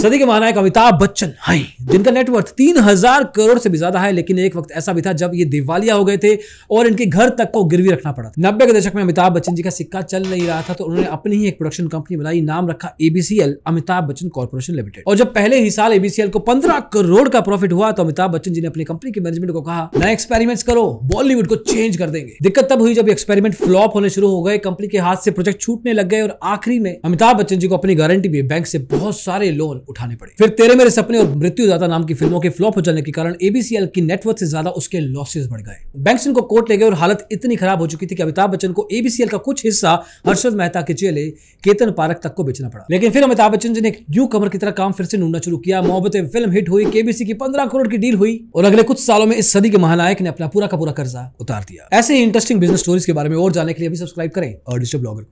सदी के महानायक अमिताभ बच्चन हाई जिनका नेटवर्थ तीन हजार करोड़ से भी ज्यादा है लेकिन एक वक्त ऐसा भी था जब ये दिवालिया हो गए थे और इनके घर तक को गिरवी रखना पड़ा नब्बे के दशक में अमिताभ बच्चन जी का सिक्का चल नहीं रहा था तो उन्होंने अपनी ही एक प्रोडक्शन कंपनी बनाई नाम रखा एबीसीएल अमिताभ बच्चन कॉर्पोरेशन लिमिटेड और जब पहले ही साल एबीसीएल को पंद्रह करोड़ का प्रॉफिट हुआ तो अमिताभ बच्चन जी ने अपनी कंपनी के मैनेजमेंट को कहा नए एक्सपेरिमेंट्स करो बॉलीवुड को चेंज कर देंगे दिक्कत तब हुई जब एक्सपेरिमेंट फ्लॉप होने शुरू हो गए कंपनी के हाथ से प्रोजेक्ट छूटने लग गए और आखिरी में अमिताभ बच्चन जी को अपनी गारंटी भी बैंक से बहुत सारे लोन उठाने पड़े फिर तेरे मेरे सपने और मृत्युदाता नाम की फिल्मों के फ्लॉप हो जाने के कारण एबीसीएल की नेटवर्थ से ज्यादा उसके लॉसेज बढ़ गए बैंक को कोर्ट ले गए और हालत इतनी खराब हो चुकी थी कि अमिताभ बच्चन को एबीसीएल का कुछ हिस्सा हर्षद मेहता के चेले केतन पारक तक को बेचना पड़ा लेकिन फिर अमिताभ बच्चन जी ने न्यू कमर की तरह काम फिर से ढूंढना शुरू किया मोहब्बत फिल्म हिट हुई केबीसी की पंद्रह करोड़ की डील हुई और अगले कुछ सालों में इस सदी के महानायक ने अपना पूरा का पूरा कर्जा उतार दिया ऐसे ही इंटरेस्टिंग बिजनेस स्टोरीज के बारे में और जाने के लिए सब्सक्राइब करें और डिजिटल ब्लॉगर को